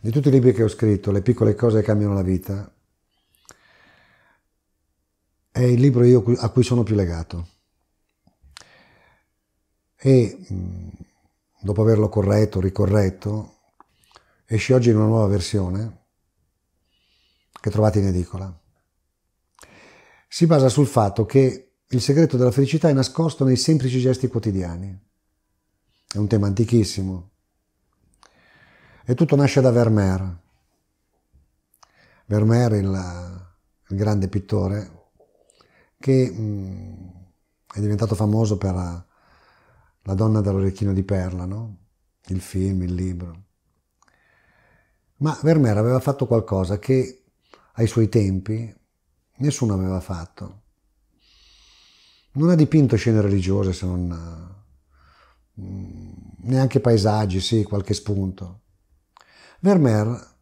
Di tutti i libri che ho scritto, Le piccole cose che cambiano la vita, è il libro io, a cui sono più legato. E mm, dopo averlo corretto, ricorretto, esce oggi in una nuova versione che trovate in edicola. Si basa sul fatto che il segreto della felicità è nascosto nei semplici gesti quotidiani. È un tema antichissimo, e tutto nasce da Vermeer. Vermeer, il, il grande pittore, che mh, mm, è diventato famoso per eh, La donna dall'orecchino di perla, no? il film, il libro. Ma Vermeer aveva fatto qualcosa che ai suoi tempi nessuno aveva fatto. Non ha dipinto scene religiose se non mm, neanche paesaggi, sì, qualche spunto. Vermeer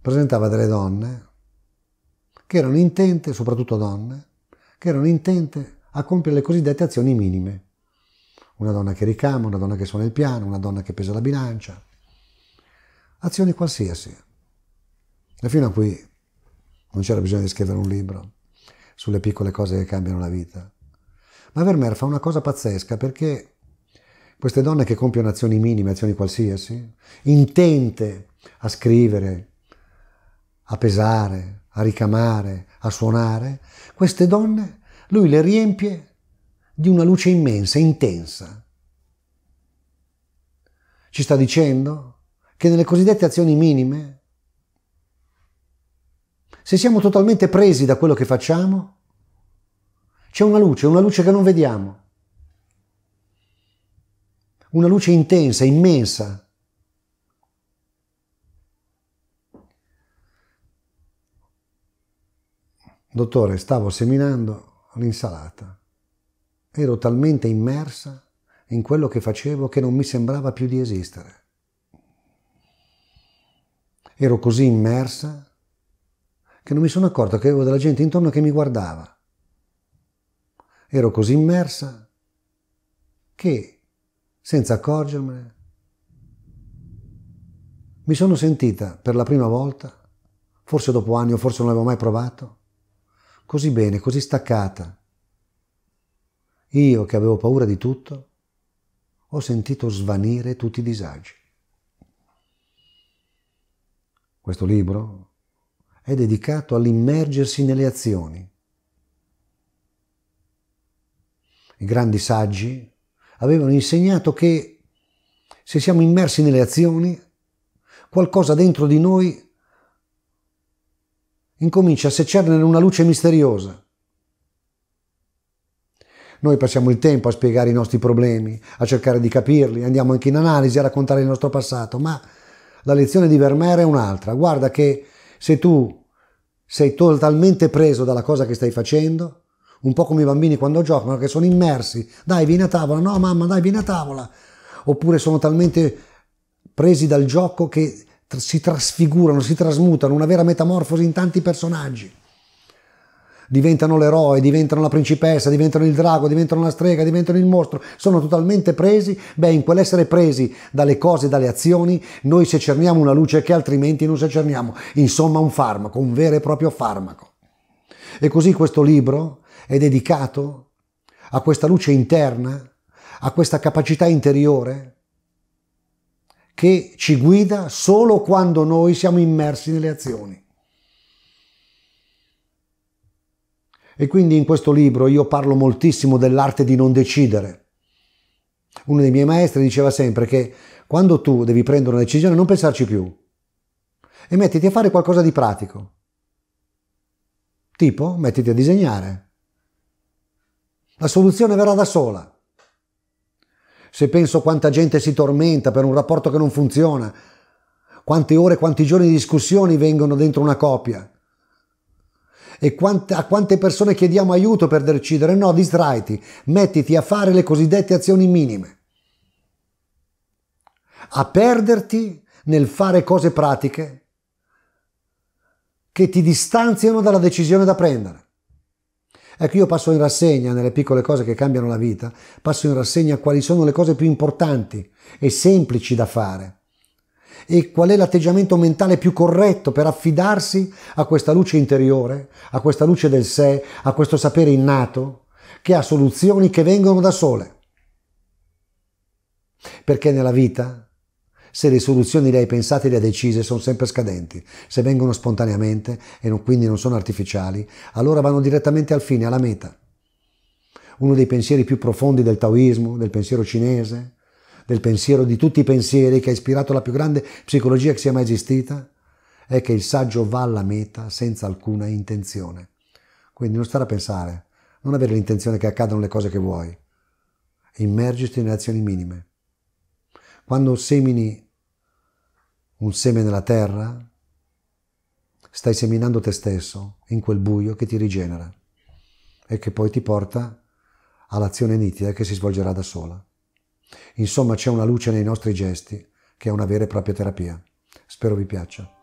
presentava delle donne che erano intente, soprattutto donne, che erano intente a compiere le cosiddette azioni minime. Una donna che ricama, una donna che suona il piano, una donna che pesa la bilancia. Azioni qualsiasi. E fino a qui non c'era bisogno di scrivere un libro sulle piccole cose che cambiano la vita. Ma Vermeer fa una cosa pazzesca perché queste donne che compiono azioni minime, azioni qualsiasi, intente a scrivere, a pesare, a ricamare, a suonare, queste donne lui le riempie di una luce immensa, intensa. Ci sta dicendo che nelle cosiddette azioni minime, se siamo totalmente presi da quello che facciamo, c'è una luce, una luce che non vediamo, una luce intensa, immensa. Dottore, stavo seminando l'insalata. Ero talmente immersa in quello che facevo che non mi sembrava più di esistere. Ero così immersa che non mi sono accorta che avevo della gente intorno che mi guardava. Ero così immersa che senza accorgermene. Mi sono sentita per la prima volta, forse dopo anni o forse non l'avevo mai provato, così bene, così staccata. Io che avevo paura di tutto, ho sentito svanire tutti i disagi. Questo libro è dedicato all'immergersi nelle azioni. I grandi saggi avevano insegnato che se siamo immersi nelle azioni, qualcosa dentro di noi incomincia a secernere una luce misteriosa. Noi passiamo il tempo a spiegare i nostri problemi, a cercare di capirli, andiamo anche in analisi a raccontare il nostro passato, ma la lezione di Vermeer è un'altra. Guarda che se tu sei totalmente preso dalla cosa che stai facendo, un po' come i bambini quando giocano, che sono immersi, dai vieni a tavola, no mamma dai vieni a tavola, oppure sono talmente presi dal gioco che si trasfigurano, si trasmutano, una vera metamorfosi in tanti personaggi. Diventano l'eroe, diventano la principessa, diventano il drago, diventano la strega, diventano il mostro, sono totalmente presi. Beh, in quell'essere presi dalle cose, dalle azioni, noi secerniamo una luce che altrimenti non secerniamo. Insomma, un farmaco, un vero e proprio farmaco. E così questo libro, è dedicato a questa luce interna, a questa capacità interiore che ci guida solo quando noi siamo immersi nelle azioni. E quindi in questo libro io parlo moltissimo dell'arte di non decidere. Uno dei miei maestri diceva sempre che quando tu devi prendere una decisione non pensarci più e mettiti a fare qualcosa di pratico. Tipo, mettiti a disegnare, la soluzione verrà da sola. Se penso quanta gente si tormenta per un rapporto che non funziona, quante ore, quanti giorni di discussioni vengono dentro una coppia, e quante, a quante persone chiediamo aiuto per decidere, no, distraiti, mettiti a fare le cosiddette azioni minime, a perderti nel fare cose pratiche che ti distanziano dalla decisione da prendere. Ecco, io passo in rassegna nelle piccole cose che cambiano la vita, passo in rassegna quali sono le cose più importanti e semplici da fare e qual è l'atteggiamento mentale più corretto per affidarsi a questa luce interiore, a questa luce del sé, a questo sapere innato che ha soluzioni che vengono da sole. Perché nella vita se le soluzioni le hai pensate e le hai decise sono sempre scadenti, se vengono spontaneamente e non, quindi non sono artificiali, allora vanno direttamente al fine, alla meta. Uno dei pensieri più profondi del taoismo, del pensiero cinese, del pensiero di tutti i pensieri che ha ispirato la più grande psicologia che sia mai esistita, è che il saggio va alla meta senza alcuna intenzione. Quindi non stare a pensare, non avere l'intenzione che accadano le cose che vuoi. Immergiti nelle azioni minime. Quando semini un seme nella terra, stai seminando te stesso in quel buio che ti rigenera e che poi ti porta all'azione nitida che si svolgerà da sola. Insomma, c'è una luce nei nostri gesti che è una vera e propria terapia. Spero vi piaccia.